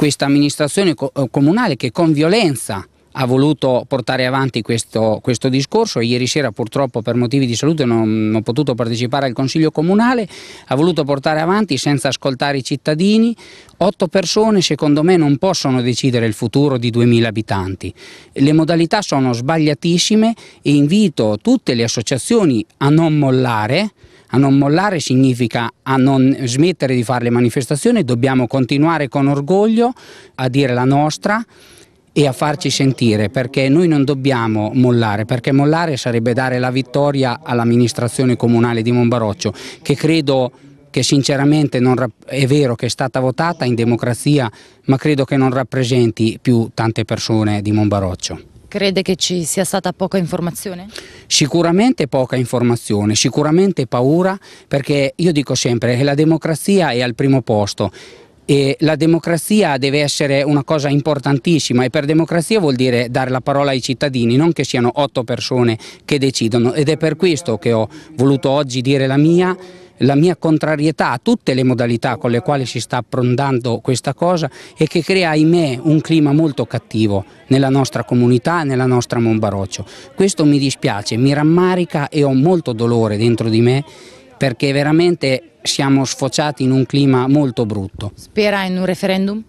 questa amministrazione eh, comunale che con violenza ha voluto portare avanti questo, questo, discorso ieri sera purtroppo per motivi di salute non, non ho potuto partecipare al Consiglio Comunale, ha voluto portare avanti senza ascoltare i cittadini. Otto persone secondo me non possono decidere il futuro di 2.000 abitanti. Le modalità sono sbagliatissime e invito tutte le associazioni a non mollare, a non mollare significa a non smettere di fare le manifestazioni, dobbiamo continuare con orgoglio a dire la nostra e a farci sentire perché noi non dobbiamo mollare, perché mollare sarebbe dare la vittoria all'amministrazione comunale di Monbaroccio che credo che sinceramente non, è vero che è stata votata in democrazia ma credo che non rappresenti più tante persone di Monbaroccio. Crede che ci sia stata poca informazione? Sicuramente poca informazione, sicuramente paura, perché io dico sempre che la democrazia è al primo posto. E la democrazia deve essere una cosa importantissima e per democrazia vuol dire dare la parola ai cittadini, non che siano otto persone che decidono ed è per questo che ho voluto oggi dire la mia la mia contrarietà a tutte le modalità con le quali si sta approntando questa cosa e che crea in me un clima molto cattivo nella nostra comunità, nella nostra Monbaroccio. Questo mi dispiace, mi rammarica e ho molto dolore dentro di me perché veramente siamo sfociati in un clima molto brutto. Spera in un referendum?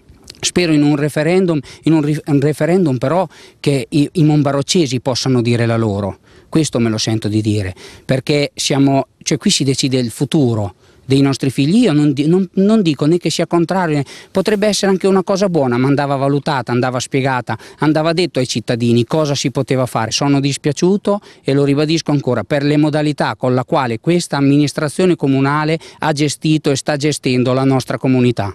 Spero in un referendum, in un, un referendum però che i, i monbaroccesi possano dire la loro, questo me lo sento di dire, perché siamo, cioè qui si decide il futuro dei nostri figli, io non, non, non dico né che sia contrario, potrebbe essere anche una cosa buona, ma andava valutata, andava spiegata, andava detto ai cittadini cosa si poteva fare. Sono dispiaciuto e lo ribadisco ancora per le modalità con la quale questa amministrazione comunale ha gestito e sta gestendo la nostra comunità.